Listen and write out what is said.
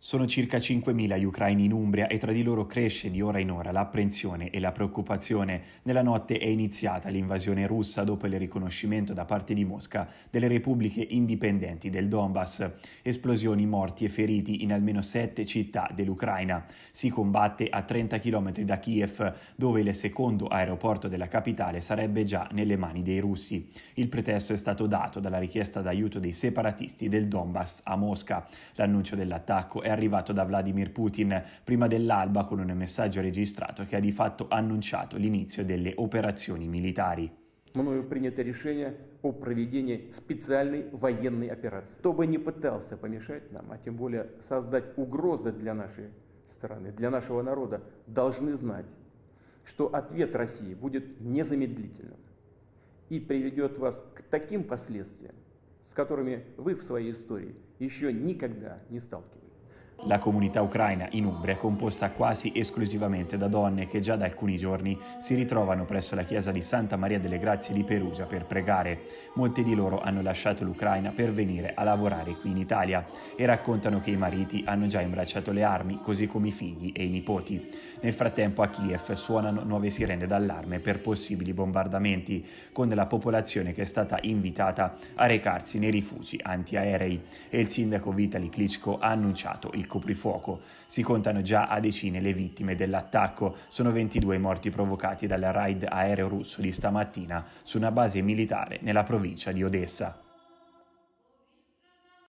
Sono circa 5.000 gli ucraini in Umbria e tra di loro cresce di ora in ora l'apprensione e la preoccupazione. Nella notte è iniziata l'invasione russa dopo il riconoscimento da parte di Mosca delle repubbliche indipendenti del Donbass. Esplosioni, morti e feriti in almeno sette città dell'Ucraina. Si combatte a 30 km da Kiev, dove il secondo aeroporto della capitale sarebbe già nelle mani dei russi. Il pretesto è stato dato dalla richiesta d'aiuto dei separatisti del Donbass a Mosca. L'annuncio dell'attacco è è arrivato da Vladimir Putin prima dell'alba con un messaggio registrato che ha di fatto annunciato l'inizio delle operazioni militari. мною принято решение о проведении специальной военной операции. Кто бы ни пытался помешать нам, а тем более создать угрозы для нашей страны, для нашего народа, должны знать, что ответ России будет незамедлительным и приведет вас к таким последствиям, с которыми вы в своей истории еще никогда не сталкивались. La comunità ucraina in Umbria è composta quasi esclusivamente da donne che già da alcuni giorni si ritrovano presso la chiesa di Santa Maria delle Grazie di Perugia per pregare. Molte di loro hanno lasciato l'Ucraina per venire a lavorare qui in Italia e raccontano che i mariti hanno già imbracciato le armi, così come i figli e i nipoti. Nel frattempo a Kiev suonano nuove sirene d'allarme per possibili bombardamenti, con la popolazione che è stata invitata a recarsi nei rifugi antiaerei e il sindaco Vitali Klitschko ha annunciato il coprifuoco. Si contano già a decine le vittime dell'attacco, sono 22 i morti provocati dal raid aereo russo di stamattina su una base militare nella provincia di Odessa.